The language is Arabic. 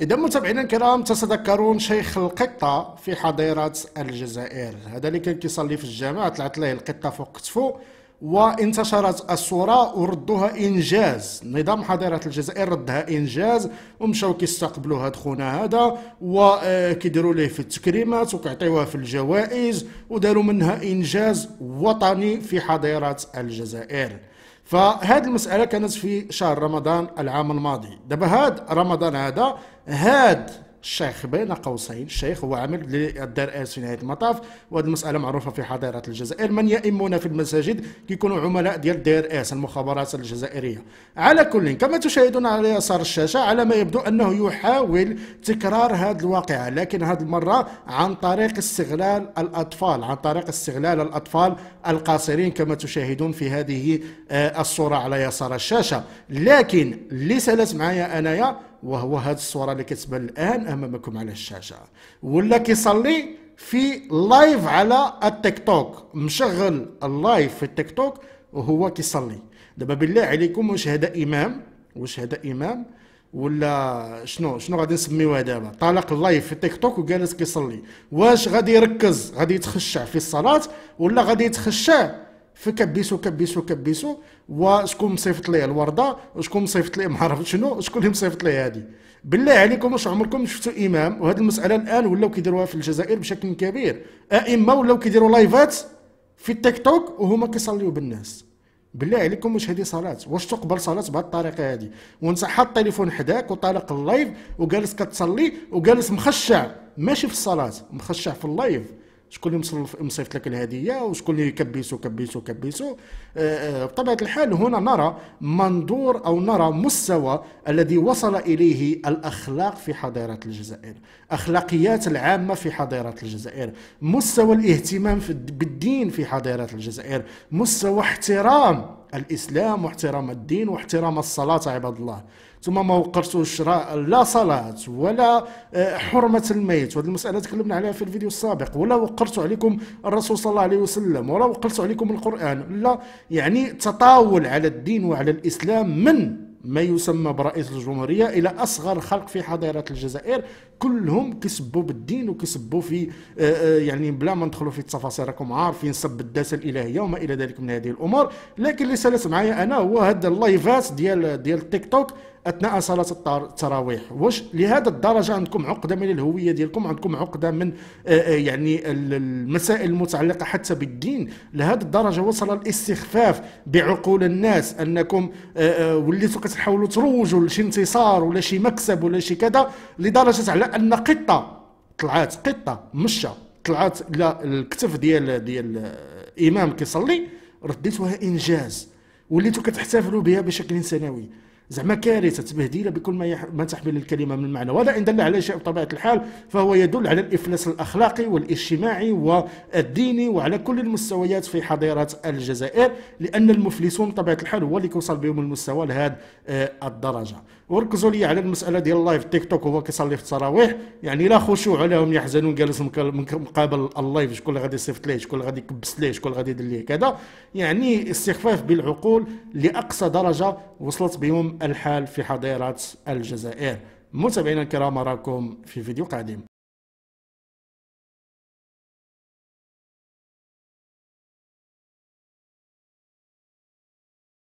إذا متابعينا الكرام تتذكرون شيخ القطة في حضيرة الجزائر هذا اللي كان كيصلي في الجامع طلعت له القطة فوق كتفه وانتشرت الصورة وردوها إنجاز نظام حضيرة الجزائر ردها إنجاز ومشاو كيستقبلوا هاد خونا هذا وكيديروا آه، ليه في التكريمات وكيعطيوها في الجوائز وداروا منها إنجاز وطني في حضيرة الجزائر فهاد المساله كانت في شهر رمضان العام الماضي دابا هاد رمضان هذا هاد الشيخ بين قوسين الشيخ هو عامل للدار اس في نهايه المطاف وهذه المساله معروفه في حضاره الجزائر من يئمون في المساجد كيكونوا عملاء ديال الدار اس المخابرات الجزائريه على كل كما تشاهدون على يسار الشاشه على ما يبدو انه يحاول تكرار هذه الواقعه لكن هذه المره عن طريق استغلال الاطفال عن طريق استغلال الاطفال القاصرين كما تشاهدون في هذه آه، الصوره على يسار الشاشه لكن اللي سالت معايا انايا وهو هذه الصوره اللي كتبان الان امامكم على الشاشه ولا كيصلي في لايف على التيك توك مشغل اللايف في التيك توك وهو كيصلي دابا بالله عليكم واش هذا امام واش هذا امام ولا شنو شنو غادي نسميوها دابا طلق اللايف في تيك توك وجالس كيصلي واش غادي يركز غادي يتخشع في الصلاه ولا غادي يتخشع فكبسوا كبيسو كبيسو وشكون مصيفط ليه الورده وشكون مصيفط ليه ما عرفت شنو شكون اللي مصيفط ليه هذه بالله عليكم واش عمركم شفتوا امام وهذه المساله الان ولاو كيديروها في الجزائر بشكل كبير ائمه ولاو كيديروا لايفات في التيك توك وهما كيصليو بالناس بالله عليكم واش هذه صلاه واش تقبل صلاه بهذه الطريقه هذه وانت حاط التليفون حداك وطالق اللايف وجالس كتصلي وجالس مخشع ماشي في الصلاه مخشع في اللايف شكون اللي مصيفط لك الهديه وشكون اللي كبيسو كبيسو كبيسو آه، آه، بطبيعه الحال هنا نرى منظور او نرى مستوى الذي وصل اليه الاخلاق في حضاره الجزائر اخلاقيات العامه في حضاره الجزائر مستوى الاهتمام بالدين في حضاره الجزائر مستوى احترام الإسلام واحترام الدين واحترام الصلاة عباد الله ثم ما وقرتوش لا صلاة ولا آه، حرمة الميت وهذه المسألة تكلمنا عليها في الفيديو السابق ولا وقرت عليكم الرسول صلى الله عليه وسلم ولا وقرت عليكم القرآن لا يعني تطاول على الدين وعلى الإسلام من ما يسمى برئيس الجمهوريه الى اصغر خلق في حضيره الجزائر كلهم كسبوا بالدين وكسبوا في آه، آه، يعني بلا ما ندخلوا في التفاصيل راكم عارفين سب الداسه الالهيه وما الى ذلك من هذه الامور لكن اللي سالت معايا انا هو هذا اللايفات ديال ديال التيك توك اثناء صلاه التراويح واش لهذا الدرجه عندكم عقده من الهويه ديالكم عندكم عقده من آه، آه، يعني المسائل المتعلقه حتى بالدين لهذا الدرجه وصل الاستخفاف بعقول الناس انكم آه، وليتوا كتحاولوا تروجوا لشي انتصار ولا شي مكسب ولا شي كذا لدرجه على ان قطه طلعت قطه مشى طلعت للكتف ديال ديال امام كيصلي رديتوها انجاز وليتوا كتحتفلوا بها بشكل سنوي زعما كارثه تبهديله بكل ما, يح... ما تحمل الكلمه من معنى وهذا ان دل على شيء بطبيعه الحال فهو يدل على الافلاس الاخلاقي والاجتماعي والديني وعلى كل المستويات في حضيره الجزائر لان المفلسون بطبيعه الحال هو اللي كيوصل بهم المستوى لهذه آه، الدرجه وركزوا لي على المساله ديال اللايف تيك توك وهو كيصلي في التراويح يعني لا خشوع لهم يحزنون جالس مقابل اللايف شكون اللي غادي يصيفط ليه شكون اللي غادي يكبس ليه شكون اللي غادي يدير ليه كذا يعني استخفاف بالعقول لاقصى درجه وصلت بهم الحال في حظيرة الجزائر متابعينا الكرام أراكم في فيديو قادم